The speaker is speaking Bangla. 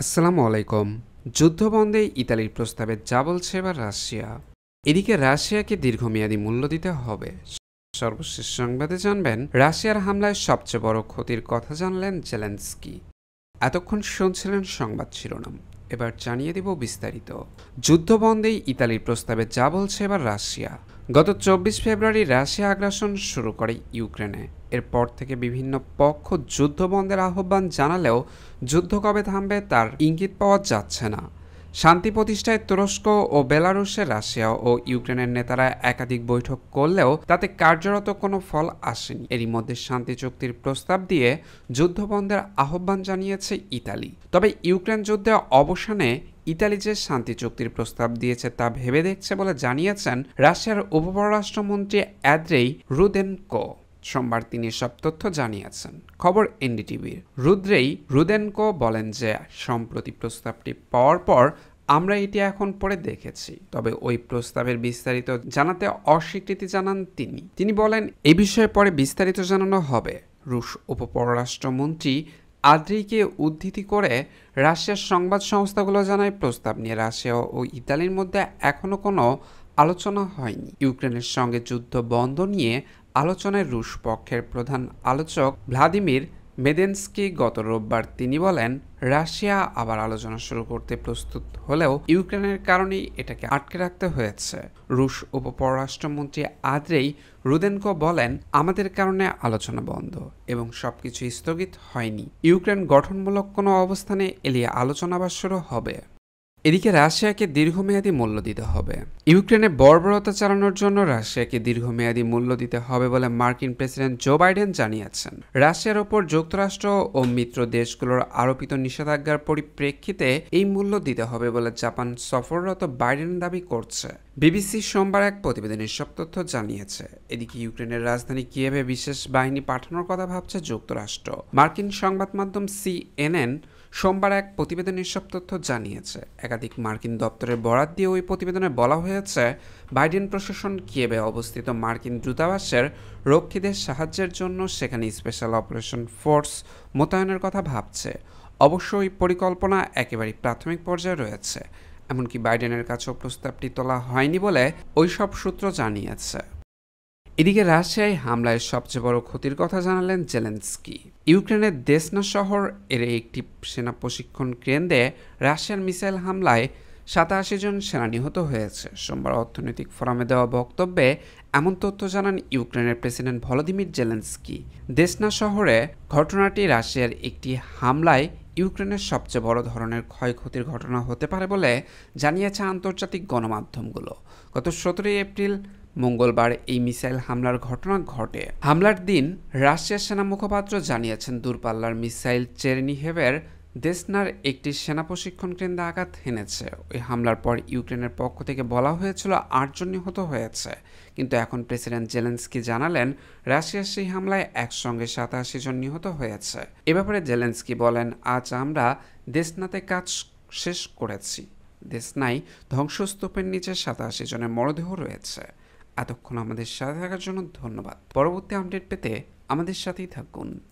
আসসালামু আলাইকুম যুদ্ধবন্ধে ইতালির প্রস্তাবে যা বলছে এবার রাশিয়া এদিকে রাশিয়াকে দীর্ঘমেয়াদী মূল্য দিতে হবে সর্বশেষ সংবাদে জানবেন রাশিয়ার হামলায় সবচেয়ে বড় ক্ষতির কথা জানলেন জেলেন্সকি এতক্ষণ শুনছিলেন সংবাদ শিরোনাম এবার জানিয়ে দেব বিস্তারিত যুদ্ধবন্ধে ইতালির প্রস্তাবে যা বলছে এবার রাশিয়া গত চব্বিশ ফেব্রুয়ারি রাশিয়া আগ্রাসন শুরু করে ইউক্রেনে এরপর থেকে বিভিন্ন পক্ষ যুদ্ধ বন্ধের আহ্বান জানালেও যুদ্ধ কবে থামবে তার ইঙ্গিত পাওয়া যাচ্ছে না শান্তি প্রতিষ্ঠায় তুরস্ক ও বেলারুশের রাশিয়া ও ইউক্রেনের নেতারা একাধিক বৈঠক করলেও তাতে কার্যরত কোনো ফল আসেনি এরই মধ্যে শান্তি চুক্তির প্রস্তাব দিয়ে যুদ্ধবন্ধের আহ্বান জানিয়েছে ইতালি তবে ইউক্রেন যুদ্ধে অবসানে ইতালি যে শান্তি চুক্তির প্রস্তাব দিয়েছে তা ভেবে দেখছে বলে জানিয়েছেন রাশিয়ার উপপররাষ্ট্রমন্ত্রী অ্যাদ্রেই রুদেনকো সোমবার তিনি সব তথ্য জানিয়েছেন খবর এনডিটিভির রুদ্রেই রুদেনকো বলেন যে সম্প্রতি প্রস্তাবটি পাওয়ার পর আমরা এটি এখন পরে দেখেছি তবে ওই প্রস্তাবের বিস্তারিত জানাতে অস্বীকৃতি জানান তিনি তিনি বলেন এ বিষয়ে পরে বিস্তারিত জানানো হবে রুশ উপপররাষ্ট্রমন্ত্রী আদ্রিকে উদ্ধৃতি করে রাশিয়ার সংবাদ সংস্থাগুলো জানায় প্রস্তাব নিয়ে রাশিয়া ও ইতালির মধ্যে এখনও কোনো আলোচনা হয়নি ইউক্রেনের সঙ্গে যুদ্ধ বন্ধ নিয়ে আলোচনায় রুশ পক্ষের প্রধান আলোচক ভ্লাদিমির মেদেনস্কি গত রোববার তিনি বলেন রাশিয়া আবার আলোচনা শুরু করতে প্রস্তুত হলেও ইউক্রেনের কারণেই এটাকে আটকে রাখতে হয়েছে রুশ উপপররাষ্ট্রমন্ত্রী আদ্রেই রুদেনকো বলেন আমাদের কারণে আলোচনা বন্ধ এবং সবকিছু স্থগিত হয়নি ইউক্রেন গঠনমূলক কোনো অবস্থানে এলিয়ে আলোচনা বা শুরু হবে এদিকে রাশিয়াকে দীর্ঘমেয়াদী মূল্য দিতে হবে ইউক্রেনে বর্বরতা চালানোর জন্য রাশিয়াকে দীর্ঘমেয়াদী মূল্য দিতে হবে বলে মার্কিন প্রেসিডেন্ট জো বাইডেন জানিয়েছেন রাশিয়ার ওপর যুক্তরাষ্ট্র ও মিত্র দেশগুলোর আরোপিত নিষেধাজ্ঞার পরিপ্রেক্ষিতে এই মূল্য দিতে হবে বলে জাপান সফররত বাইডেন দাবি করছে বিবিসি সোমবার এক প্রতিবেদনে সব তথ্য জানিয়েছে এদিকে ইউক্রেনের রাজধানী কিয়েভে বিশেষ বাহিনী পাঠানোর কথা ভাবছে যুক্তরাষ্ট্র মার্কিন সংবাদ মাধ্যম সিএনএন সোমবার এক প্রতিবেদন এসব তথ্য জানিয়েছে একাধিক মার্কিন দপ্তরের বরাত দিয়ে ওই প্রতিবেদনে বলা হয়েছে বাইডেন প্রশাসন কিয়েবে অবস্থিত মার্কিন দূতাবাসের রক্ষীদের সাহায্যের জন্য সেখানে স্পেশাল অপারেশন ফোর্স মোতায়েনের কথা ভাবছে অবশ্য ওই পরিকল্পনা একেবারেই প্রাথমিক পর্যায়ে রয়েছে এমনকি বাইডেনের কাছেও প্রস্তাবটি তোলা হয়নি বলে ওই সব সূত্র জানিয়েছে এদিকে রাশিয়ায় হামলায় সবচেয়ে বড় ক্ষতির কথা জানালেন জেলেন্সকি ইউক্রেনের দেশনা শহর এর একটি সেনা প্রশিক্ষণ কেন্দ্রে রাশিয়ার মিসাইল হামলায় সাতাশি জন সেনা নিহত হয়েছে সোমবার অর্থনৈতিক ফোরামে দেওয়া বক্তব্যে এমন তথ্য জানান ইউক্রেনের প্রেসিডেন্ট ভলোদিমির জেলেন্সকি দেশনা শহরে ঘটনাটি রাশিয়ার একটি হামলায় ইউক্রেনের সবচেয়ে বড় ধরনের ক্ষয়ক্ষতির ঘটনা হতে পারে বলে জানিয়েছে আন্তর্জাতিক গণমাধ্যমগুলো গত সতেরোই এপ্রিল মঙ্গলবার এই মিসাইল হামলার ঘটনা ঘটে হামলার দিন রাশিয়ার সেনা মুখপাত্র জানিয়েছেন দূরপাল্লার মিসাইল চেরনি হেভের দেশনার একটি সেনা প্রশিক্ষণ কেন্দ্রে আঘাত হেনেছে ওই হামলার পর ইউক্রেনের পক্ষ থেকে বলা হয়েছিল আটজন নিহত হয়েছে কিন্তু এখন প্রেসিডেন্ট জেলেন্সকি জানালেন রাশিয়ার সেই হামলায় একসঙ্গে সাতাশি জন নিহত হয়েছে এ ব্যাপারে জেলেন্সকি বলেন আজ আমরা দেশনাতে কাজ শেষ করেছি দেশনাই ধ্বংসস্তূপের নিচে সাতাশি জনের মরদেহ রয়েছে এতক্ষণ আমাদের সাথে থাকার জন্য ধন্যবাদ পরবর্তী আপডেট পেতে আমাদের সাথেই থাকুন